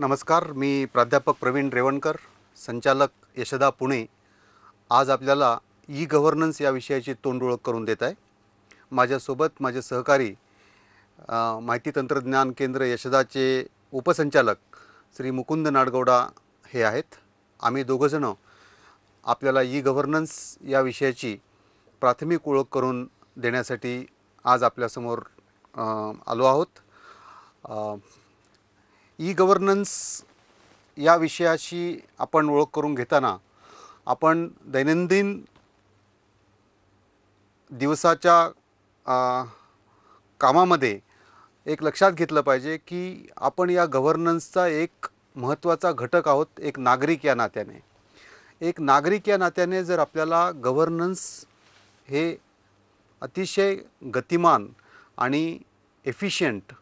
नमस्कार मी प्राध्यापक प्रवीण रेवणकर संचालक यशदा पुणे आज आपल्याला ई गव्हर्नन्स या विषयाची तोंड ओळख करून देत आहे माझ्यासोबत माझे सहकारी माहिती तंत्रज्ञान केंद्र यशदाचे उपसंचालक श्री मुकुंद नाडगौडा हे आहेत आम्ही दोघंजणं आपल्याला ई गव्हर्नन्स या विषयाची प्राथमिक ओळख करून देण्यासाठी आज आपल्यासमोर आलो आहोत ई गव्हर्नन्स या विषयाशी आपण ओळख करून घेताना आपण दैनंदिन दिवसाच्या कामामध्ये एक लक्षात घेतलं पाहिजे की आपण या गव्हर्नन्सचा एक महत्त्वाचा घटक आहोत एक नागरिक या नात्याने एक नागरिक या नात्याने जर आपल्याला गव्हर्नन्स हे अतिशय गतिमान आणि एफिशियंट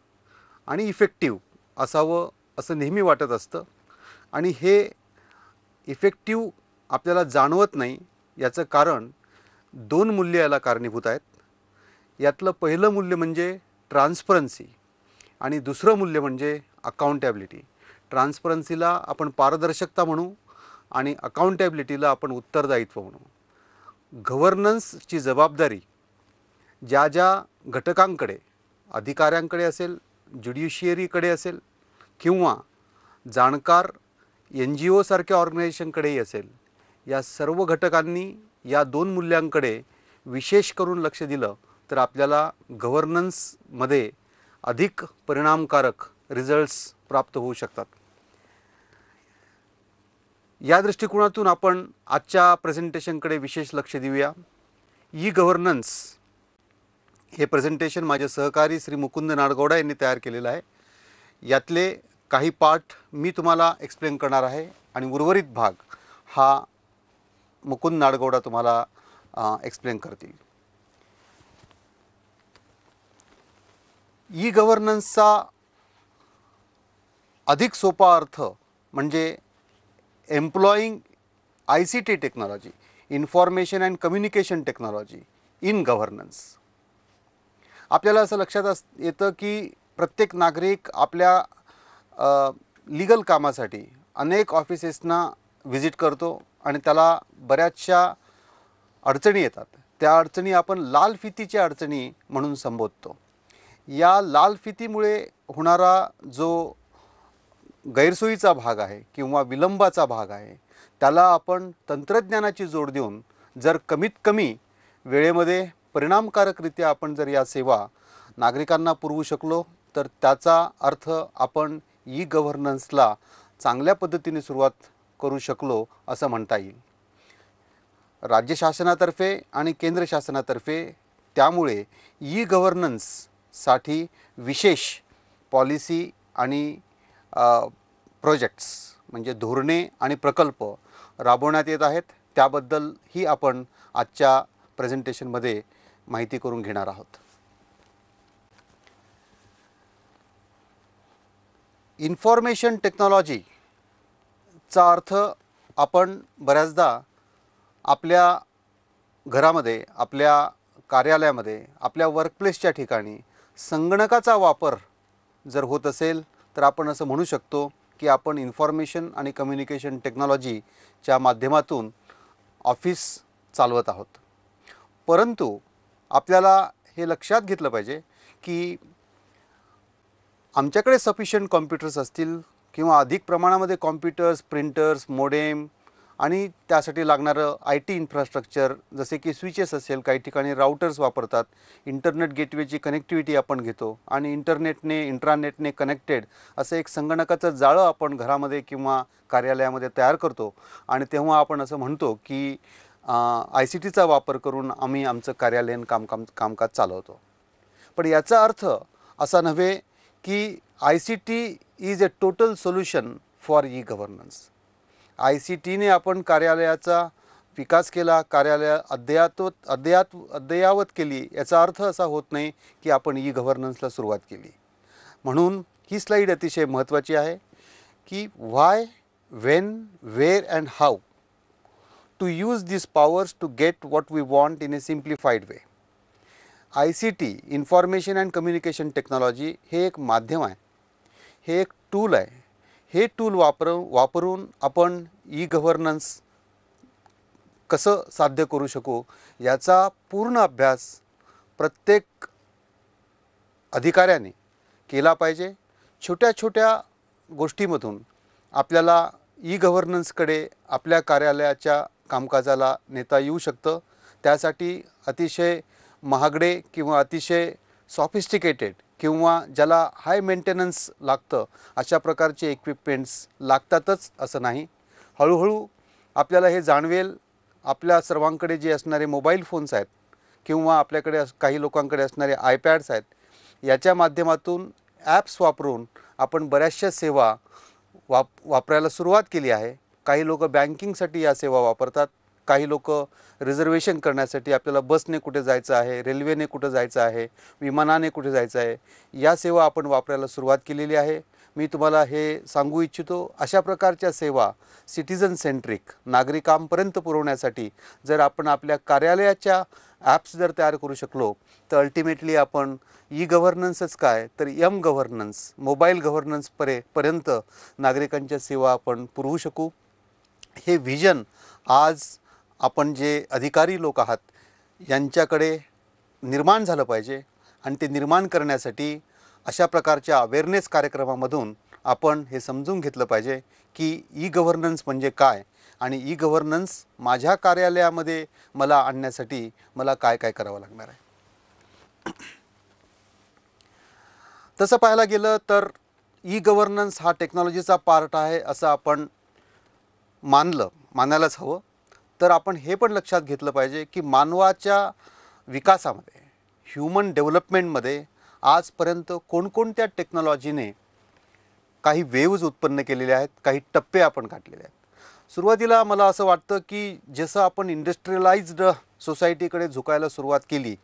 आणि इफेक्टिव्ह असावं असं नेहमी वाटत असतं आणि हे इफेक्टिव आपल्याला जाणवत नाही याचं कारण दोन मूल्य याला कारणीभूत आहेत यातलं पहिलं मूल्य म्हणजे ट्रान्सपरन्सी आणि दुसरं मूल्य म्हणजे अकाउंटॅबिलिटी ट्रान्सपरन्सीला आपण पारदर्शकता म्हणू आणि अकाउंटॅबिलिटीला आपण उत्तरदायित्व म्हणू गव्हर्नन्सची जबाबदारी ज्या ज्या घटकांकडे अधिकाऱ्यांकडे असेल ज्युडिशियरीकडे असेल किंवा जाणकार एन जी ओसारख्या ऑर्गनायझेशनकडेही असेल या सर्व घटकांनी या दोन मूल्यांकडे विशेष करून लक्ष दिलं तर आपल्याला गव्हर्नन्समध्ये अधिक परिणामकारक रिझल्ट्स प्राप्त होऊ शकतात या दृष्टिकोनातून आपण आजच्या प्रेझेंटेशनकडे विशेष लक्ष देऊया ई गव्हर्नन्स हे प्रेझेंटेशन माझे सहकारी श्री मुकुंद नाडगौडा यांनी तयार केलेलं आहे यातले काही पार्ट मी तुम्हाला एक्सप्लेन करणार आहे आणि उर्वरित भाग हा मुकुंद नाडगौडा तुम्हाला एक्सप्लेन करतील ई गव्हर्नन्सचा अधिक सोपा अर्थ म्हणजे employing I C T technology information and communication technology in governance आपल्याला असं लक्षात अस येतं की प्रत्येक नागरिक आपल्या लीगल कामासाठी अनेक ऑफिसेसना व्हिजिट करतो आणि त्याला बऱ्याचशा अडचणी येतात त्या अडचणी आपण लाल फितीच्या अडचणी म्हणून संबोधतो या लाल फितीमुळे होणारा जो गैरसोयीचा भाग आहे किंवा विलंबाचा भाग आहे त्याला आपण तंत्रज्ञानाची जोड देऊन जर कमीत कमी वेळेमध्ये परिणामकारकरित्या आपण जर या सेवा नागरिकांना पुरवू शकलो तर त्याचा अर्थ आपण ई गव्हर्नन्सला चांगल्या पद्धतीने सुरुवात करू शकलो असं म्हणता येईल राज्य शासनातर्फे आणि केंद्र शासनातर्फे त्यामुळे ई गव्हर्नन्ससाठी विशेष पॉलिसी आणि प्रोजेक्ट्स म्हणजे धोरणे आणि प्रकल्प राबवण्यात येत आहेत त्याबद्दलही आपण आजच्या प्रेझेंटेशनमध्ये माहिती करून घेणार आहोत इन्फॉर्मेशन टेक्नॉलॉजीचा अर्थ आपण बऱ्याचदा आपल्या घरामध्ये आपल्या कार्यालयामध्ये आपल्या वर्कप्लेसच्या ठिकाणी संगणकाचा वापर जर होत असेल तर आपण असं म्हणू शकतो की आपण इन्फॉर्मेशन आणि कम्युनिकेशन टेक्नॉलॉजीच्या माध्यमातून ऑफिस चालवत आहोत परंतु आपल्याला हे लक्षात घेतलं पाहिजे की आमच्याकडे सफिशियंट कॉम्प्युटर्स असतील किंवा अधिक प्रमाणामध्ये कॉम्प्युटर्स प्रिंटर्स मोडेम आणि त्यासाठी लागणारं आय टी इन्फ्रास्ट्रक्चर जसे की स्विचेस असेल काही ठिकाणी राऊटर्स वापरतात इंटरनेट गेटवेची कनेक्टिव्हिटी आपण घेतो आणि इंटरनेटने इंट्रानेटने कनेक्टेड असं एक संगणकाचं जाळं आपण घरामध्ये किंवा कार्यालयामध्ये तयार करतो आणि तेव्हा आपण असं म्हणतो की आय सी टीचा वापर करून आम्ही आमचं कार्यालयीन कामकाम कामकाज चालवतो पण याचा अर्थ असा नव्हे की I C T is a total solution for e governance I C टीने आपण कार्यालयाचा विकास केला कार्यालय अद्ययावत अद्ययात अद्ययावत केली याचा अर्थ असा होत नाही की आपण ई गव्हर्नन्सला सुरुवात केली म्हणून ही स्लाईड अतिशय महत्त्वाची आहे की why when where and how to use this powers to get what we want in a simplified way I C T information and communication technology हे एक माध्यम आहे हे एक टूल आहे हे टूल वापर वापरून आपण ई गव्हर्नन्स कसं साध्य करू शकू याचा पूर्ण अभ्यास प्रत्येक अधिकाऱ्याने केला पाहिजे छोट्या छोट्या गोष्टीमधून आपल्याला ई गव्हर्नन्सकडे आपल्या कार्यालयाच्या कामकाजाला नेता येऊ शकतं त्यासाठी अतिशय महागडे किंवा अतिशय सॉफिस्टिकेटेड किंवा ज्याला हाय मेंटेनन्स लागतं अशा प्रकारचे इक्विपमेंट्स लागतातच असं नाही हळूहळू आपल्याला हे जाणवेल आपल्या सर्वांकडे जे असणारे मोबाईल फोन्स आहेत किंवा आपल्याकडे काही लोकांकडे असणारे आयपॅड्स आहेत याच्या माध्यमातून ॲप्स वापरून आपण बऱ्याचशा सेवा वाप वापरायला सुरुवात केली आहे काही लोक बँकिंगसाठी या सेवा वापरतात काही लोक रिझर्वेशन करण्यासाठी आपल्याला बसने कुठे जायचं आहे रेल्वेने कुठं जायचं आहे विमानाने कुठे जायचं आहे या सेवा आपण वापरायला सुरुवात केलेली आहे मी तुम्हाला हे सांगू इच्छितो अशा प्रकारच्या सेवा सिटिझन सेंट्रिक नागरिकांपर्यंत पुरवण्यासाठी जर आपण आपल्या कार्यालयाच्या ॲप्स जर तयार करू शकलो तर अल्टिमेटली आपण ई गव्हर्नन्सच काय तर यम गव्हर्नन्स मोबाईल गव्हर्नन्स परे पर्यंत नागरिकांच्या सेवा आपण पुरवू शकू हे व्हिजन आज आपण जे अधिकारी लोक आहात यांच्याकडे निर्माण झालं पाहिजे आणि ते निर्माण करण्यासाठी अशा प्रकारच्या अवेअरनेस कार्यक्रमामधून आपण हे समजून घेतलं पाहिजे की ई गव्हर्नन्स म्हणजे काय आणि ई गव्हर्नन्स माझ्या कार्यालयामध्ये मला आणण्यासाठी मला काय काय करावं लागणार आहे तसं पाहायला गेलं तर ई गव्हर्नन्स हा टेक्नॉलॉजीचा पार्ट आहे असं आपण मानलं मानायलाच हवं तर आपण हे पण लक्षात घेतलं पाहिजे की मानवाच्या विकासामध्ये ह्युमन डेव्हलपमेंटमध्ये आजपर्यंत कोणकोणत्या टेक्नॉलॉजीने काही वेव्ज उत्पन्न केलेले आहेत काही टप्पे आपण गाठलेले आहेत सुरुवातीला मला असं वाटतं की जसं आपण इंडस्ट्रियलाइज्ड सोसायटीकडे झुकायला सुरुवात केली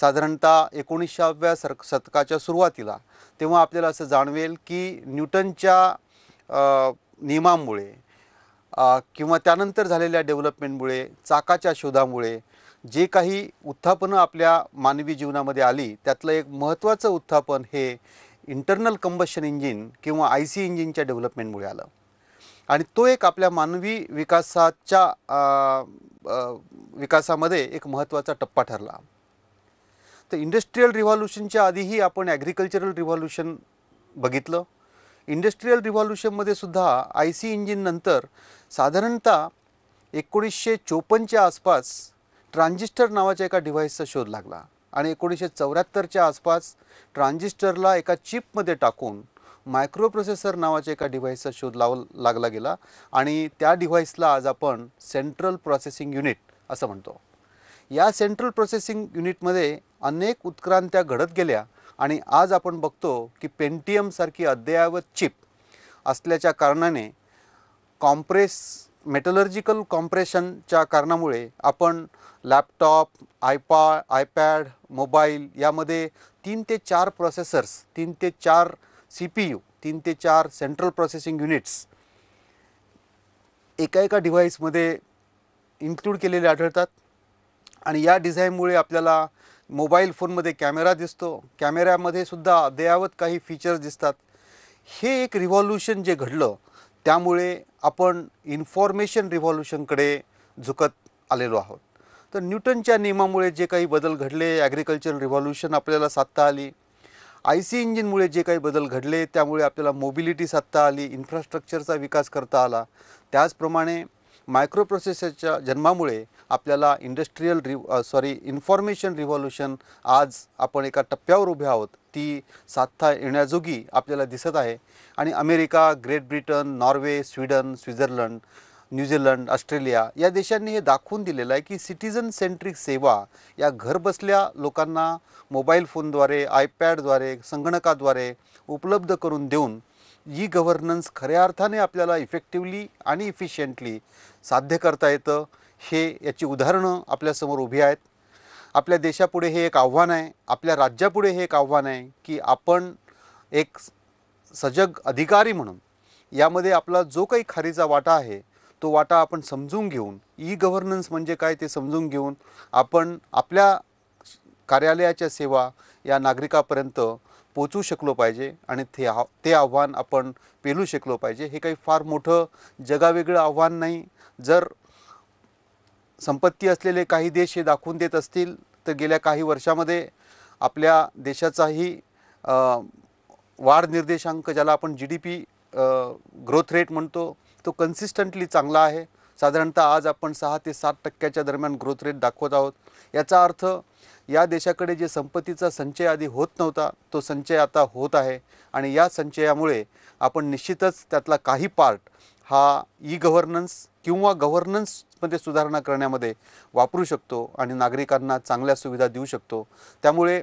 साधारणतः एकोणीसशेव्या सर शतकाच्या सुरुवातीला तेव्हा आपल्याला असं जाणवेल की न्यूटनच्या नियमामुळे किंवा त्यानंतर झालेल्या डेव्हलपमेंटमुळे चाकाच्या शोधामुळे जे काही उत्थापनं आपल्या मानवी जीवनामध्ये आली त्यातलं एक महत्त्वाचं उत्थापन हे इंटरनल कंबशन इंजिन किंवा आय सी इंजिनच्या डेव्हलपमेंटमुळे आलं आणि तो एक आपल्या मानवी विकासाच्या विकासामध्ये एक महत्त्वाचा टप्पा ठरला तर इंडस्ट्रीयल रिव्हॉल्युशनच्या आधीही आपण ॲग्रिकल्चरल रिव्हॉल्युशन बघितलं इंडस्ट्रीयल रिव्हॉल्युशनमध्ये सुद्धा आय सी इंजिननंतर साधारणतः एकोणीसशे चोपन्नच्या आसपास ट्रान्झिस्टर नावाच्या एका डिव्हाइसचा शोध लागला आणि एकोणीसशे चौऱ्याहत्तरच्या आसपास ट्रान्झिस्टरला एका चिपमध्ये टाकून मायक्रोप्रोसेसर नावाच्या एका डिव्हाइसचा शोध लाव लागला गेला आणि त्या डिव्हाइसला आज आपण सेंट्रल प्रोसेसिंग युनिट असं म्हणतो या सेंट्रल प्रोसेसिंग युनिटमध्ये अनेक उत्क्रांत्या घडत गेल्या आणि आज आपण बघतो की पेंटीएमसारखी अद्ययावत चिप असल्याच्या कारणाने कॉम्प्रेस मेटलर्जिकल कॉम्प्रेशनच्या कारणामुळे आपण लॅपटॉप आयपा आयपॅड मोबाईल यामध्ये तीन ते चार प्रोसेसर्स तीन ते चार सी पी यू तीन ते चार सेंट्रल प्रोसेसिंग युनिट्स एका एका डिव्हाइसमध्ये इन्क्लूड केलेले आढळतात आणि या डिझाईनमुळे आपल्याला मोबाईल फोनमध्ये कॅमेरा दिसतो कॅमेऱ्यामध्ये सुद्धा अद्ययावत काही फीचर्स दिसतात हे एक रिव्हॉल्युशन जे घडलं त्यामुळे आपण इन्फॉर्मेशन रिव्हॉल्युशनकडे झुकत आलेलो आहोत तर न्यूटनच्या नियमामुळे जे काही बदल घडले ॲग्रिकल्चर रिव्हॉल्युशन आपल्याला साधता आली आय सी इंजिनमुळे जे काही बदल घडले त्यामुळे आपल्याला मोबिलिटी साधता आली इन्फ्रास्ट्रक्चरचा विकास करता आला त्याचप्रमाणे मायक्रोप्रोसेसरच्या जन्मामुळे आपल्याला industrial rev sorry information revolution आज आपण एका टप्प्यावर उभे आहोत ती साधता येण्याजोगी आपल्याला दिसत आहे आणि America Great Britain Norway Sweden Switzerland New Zealand Australia या देशांनी हे दाखवून दिलेलं आहे की सिटिझन सेंट्रिक सेवा या घरबसल्या लोकांना मोबाईल फोनद्वारे आयपॅडद्वारे संगणकाद्वारे उपलब्ध करून देऊन ई गव्हर्नन्स खऱ्या अर्थाने आपल्याला इफेक्टिवली आणि इफिशियंटली साध्य करता येतं हे याची उदाहरणं आपल्यासमोर उभी आहेत आपल्या देशापुढे हे एक आव्हान आहे आपल्या राज्यापुढे हे एक आव्हान आहे की आपण एक सजग अधिकारी म्हणून यामध्ये आपला जो काही खारीचा वाटा आहे तो वाटा आपण समजून घेऊन ई गव्हर्नन्स म्हणजे काय ते समजून घेऊन आपण आपल्या कार्यालयाच्या सेवा या नागरिकापर्यंत पोचू शकलो पाहिजे आणि ते आ ते आव्हान आपण पेलू शकलो पाहिजे हे काही फार मोठं जगावेगळं आव्हान नाही जर संपत्ती असलेले काही देश हे दाखवून देत असतील तर गेल्या काही वर्षामध्ये आपल्या देशाचाही वाढ निर्देशांक ज्याला आपण G D P growth rate म्हणतो तो कन्सिस्टंटली चांगला आहे साधारणतः आज आपण सहा ते सात टक्क्याच्या दरम्यान ग्रोथ रेट दाखवत आहोत याचा अर्थ या देशाकडे जे संपत्तीचा संचय आधी होत नव्हता तो संचय आता होत आहे आणि या संचयामुळे आपण निश्चितच त्यातला काही पार्ट हा ई गव्हर्नन्स किंवा गव्हर्नन्समध्ये सुधारणा करण्यामध्ये वापरू शकतो आणि नागरिकांना चांगल्या सुविधा देऊ शकतो त्यामुळे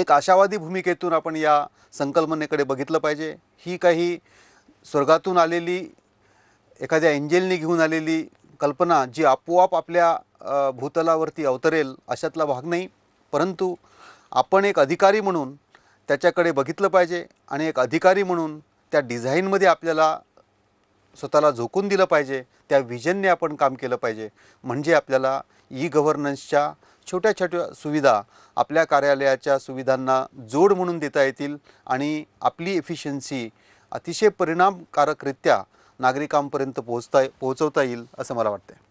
एक आशावादी भूमिकेतून आपण या संकल्पनेकडे बघितलं पाहिजे ही काही स्वर्गातून आलेली एखाद्या एंजेलनी घेऊन आलेली कल्पना जी आपोआप आपल्या भूतलावरती अवतरेल अशातला भाग नाही परंतु आपण एक अधिकारी म्हणून त्याच्याकडे बघितलं पाहिजे आणि एक अधिकारी म्हणून त्या डिझाईनमध्ये आपल्याला स्वतःला झोकून दिलं पाहिजे त्या विजनने आपण काम केलं पाहिजे म्हणजे आपल्याला ई गव्हर्नन्सच्या छोट्या छोट्या सुविधा आपल्या कार्यालयाच्या सुविधांना जोड म्हणून देता येतील आणि आपली एफिशियन्सी अतिशय परिणामकारकरित्या नागरिकांपर्यंत पोहोचता पोहोचवता येईल असं मला वाटतं